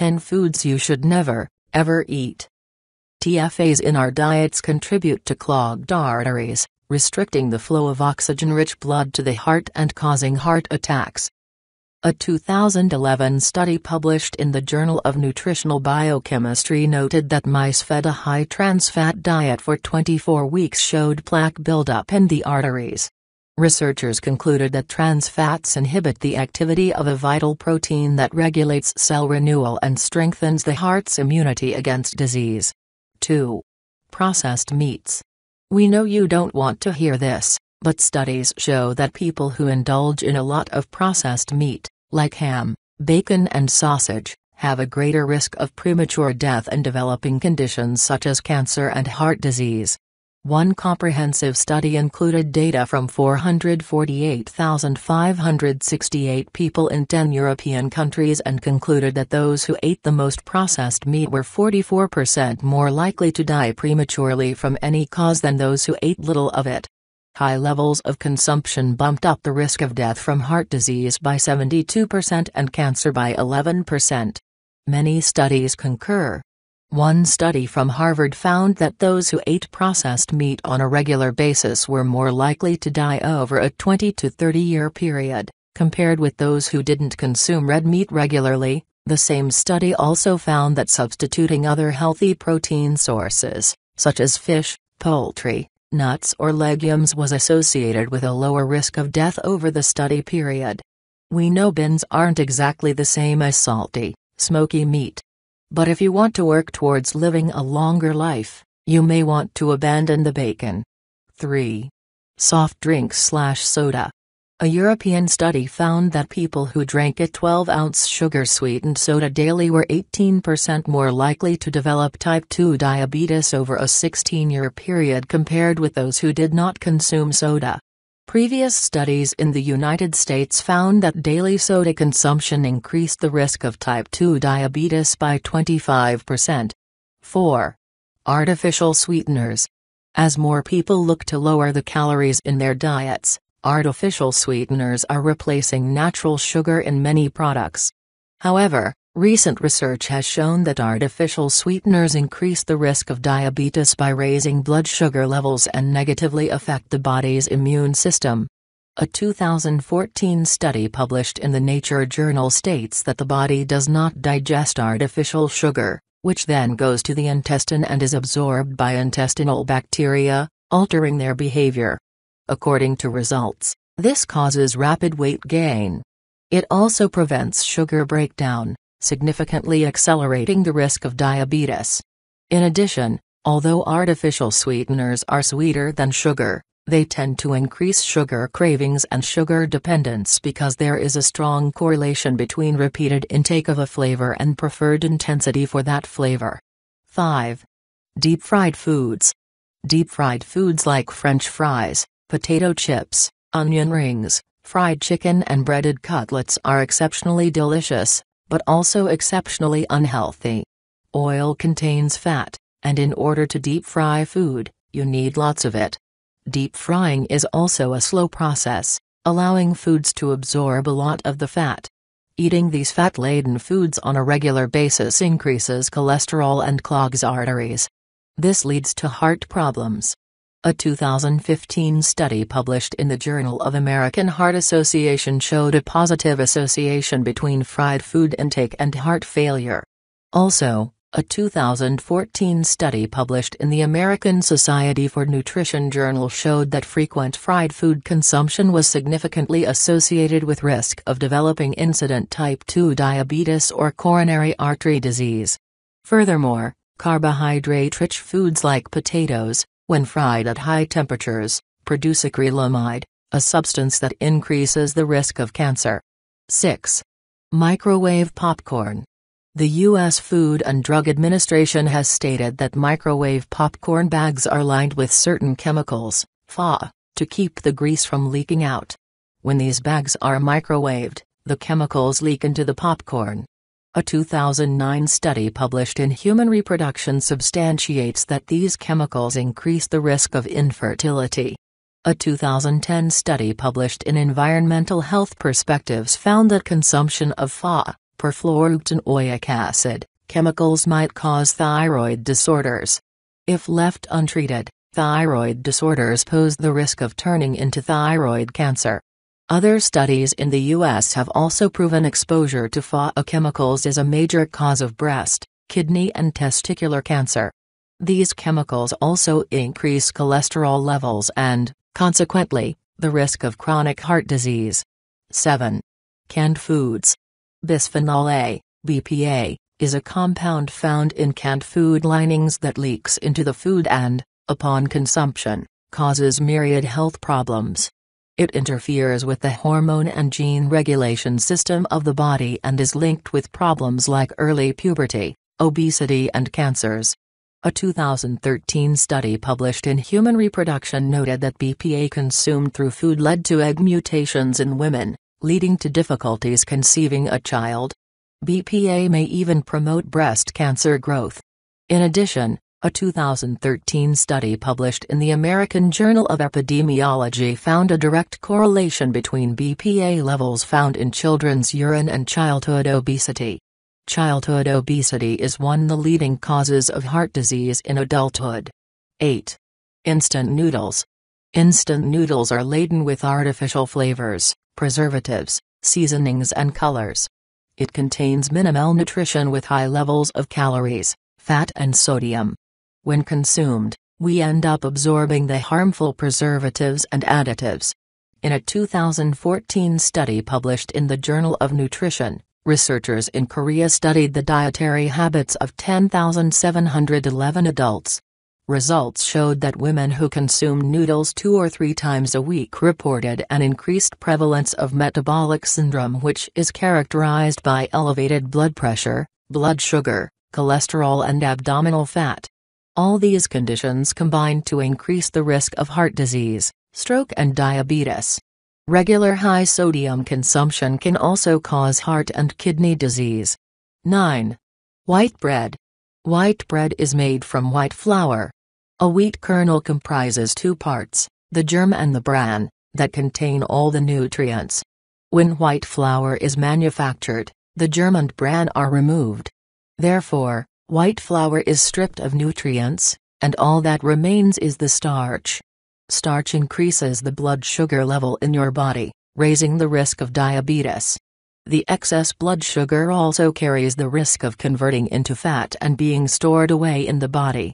10 Foods You Should Never, Ever Eat. TFAs in our diets contribute to clogged arteries, restricting the flow of oxygen rich blood to the heart and causing heart attacks. A 2011 study published in the Journal of Nutritional Biochemistry noted that mice fed a high trans fat diet for 24 weeks showed plaque buildup in the arteries. Researchers concluded that trans fats inhibit the activity of a vital protein that regulates cell renewal and strengthens the heart's immunity against disease. 2. Processed meats. We know you don't want to hear this, but studies show that people who indulge in a lot of processed meat, like ham, bacon, and sausage, have a greater risk of premature death and developing conditions such as cancer and heart disease. One comprehensive study included data from 448,568 people in 10 European countries and concluded that those who ate the most processed meat were 44% more likely to die prematurely from any cause than those who ate little of it. High levels of consumption bumped up the risk of death from heart disease by 72% and cancer by 11%. Many studies concur one study from Harvard found that those who ate processed meat on a regular basis were more likely to die over a 20 to 30 year period, compared with those who didn't consume red meat regularly. The same study also found that substituting other healthy protein sources, such as fish, poultry, nuts, or legumes, was associated with a lower risk of death over the study period. We know bins aren't exactly the same as salty, smoky meat but if you want to work towards living a longer life, you may want to abandon the bacon. 3. Soft drinks slash soda. A European study found that people who drank a 12 ounce sugar sweetened soda daily were 18% more likely to develop type 2 diabetes over a 16 year period compared with those who did not consume soda. Previous studies in the United States found that daily soda consumption increased the risk of type 2 diabetes by 25%. 4. Artificial sweeteners. As more people look to lower the calories in their diets, artificial sweeteners are replacing natural sugar in many products. However, Recent research has shown that artificial sweeteners increase the risk of diabetes by raising blood sugar levels and negatively affect the body's immune system. A 2014 study published in the Nature journal states that the body does not digest artificial sugar, which then goes to the intestine and is absorbed by intestinal bacteria, altering their behavior. According to results, this causes rapid weight gain. It also prevents sugar breakdown significantly accelerating the risk of diabetes. In addition, although artificial sweeteners are sweeter than sugar, they tend to increase sugar cravings and sugar dependence because there is a strong correlation between repeated intake of a flavor and preferred intensity for that flavor. 5. Deep fried foods. Deep fried foods like French fries, potato chips, onion rings, fried chicken, and breaded cutlets are exceptionally delicious, but also exceptionally unhealthy. Oil contains fat, and in order to deep fry food, you need lots of it. Deep frying is also a slow process, allowing foods to absorb a lot of the fat. Eating these fat laden foods on a regular basis increases cholesterol and clogs arteries. This leads to heart problems, a 2015 study published in the Journal of American Heart Association showed a positive association between fried food intake and heart failure. Also, a 2014 study published in the American Society for Nutrition Journal showed that frequent fried food consumption was significantly associated with risk of developing incident type 2 diabetes or coronary artery disease. Furthermore, carbohydrate-rich foods like potatoes, when fried at high temperatures, produce acrylamide, a substance that increases the risk of cancer. 6. Microwave popcorn. The U.S. Food and Drug Administration has stated that microwave popcorn bags are lined with certain chemicals, FA, to keep the grease from leaking out. When these bags are microwaved, the chemicals leak into the popcorn, a 2009 study published in Human Reproduction substantiates that these chemicals increase the risk of infertility. A 2010 study published in Environmental Health Perspectives found that consumption of FA, perfluoroctanoic acid, chemicals might cause thyroid disorders. If left untreated, thyroid disorders pose the risk of turning into thyroid cancer. Other studies in the U.S. have also proven exposure to FAO chemicals is a major cause of breast, kidney and testicular cancer. These chemicals also increase cholesterol levels and, consequently, the risk of chronic heart disease. 7. Canned foods. Bisphenol A, BPA, is a compound found in canned food linings that leaks into the food and, upon consumption, causes myriad health problems. It interferes with the hormone and gene regulation system of the body and is linked with problems like early puberty, obesity and cancers. A 2013 study published in Human Reproduction noted that BPA consumed through food led to egg mutations in women, leading to difficulties conceiving a child. BPA may even promote breast cancer growth. In addition, a 2013 study published in the American Journal of Epidemiology found a direct correlation between BPA levels found in children's urine and childhood obesity. Childhood obesity is one of the leading causes of heart disease in adulthood. 8. Instant noodles. Instant noodles are laden with artificial flavors, preservatives, seasonings and colors. It contains minimal nutrition with high levels of calories, fat and sodium. When consumed, we end up absorbing the harmful preservatives and additives. In a 2014 study published in the Journal of Nutrition, researchers in Korea studied the dietary habits of 10,711 adults. Results showed that women who consumed noodles two or three times a week reported an increased prevalence of metabolic syndrome, which is characterized by elevated blood pressure, blood sugar, cholesterol, and abdominal fat. All these conditions combine to increase the risk of heart disease, stroke and diabetes. Regular high sodium consumption can also cause heart and kidney disease. 9. White bread. White bread is made from white flour. A wheat kernel comprises two parts, the germ and the bran, that contain all the nutrients. When white flour is manufactured, the germ and bran are removed. Therefore, White flour is stripped of nutrients, and all that remains is the starch. Starch increases the blood sugar level in your body, raising the risk of diabetes. The excess blood sugar also carries the risk of converting into fat and being stored away in the body.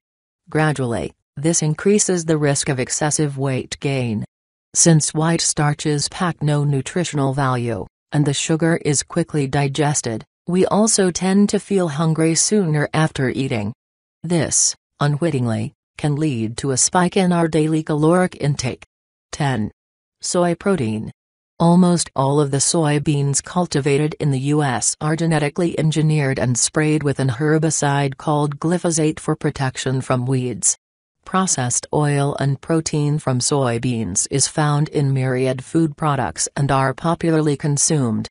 Gradually, this increases the risk of excessive weight gain. Since white starches pack no nutritional value, and the sugar is quickly digested, we also tend to feel hungry sooner after eating. This, unwittingly, can lead to a spike in our daily caloric intake. 10. Soy protein. Almost all of the soybeans cultivated in the U.S. are genetically engineered and sprayed with an herbicide called glyphosate for protection from weeds. Processed oil and protein from soybeans is found in myriad food products and are popularly consumed.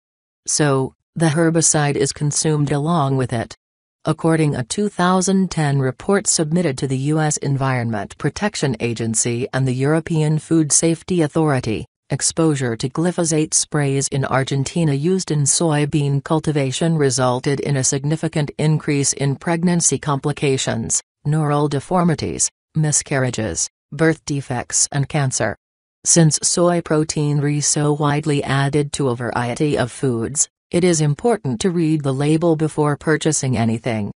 So, the herbicide is consumed along with it. According a 2010 report submitted to the U.S. Environment Protection Agency and the European Food Safety Authority, exposure to glyphosate sprays in Argentina used in soybean cultivation resulted in a significant increase in pregnancy complications, neural deformities, miscarriages, birth defects and cancer. Since soy protein is so widely added to a variety of foods, it is important to read the label before purchasing anything.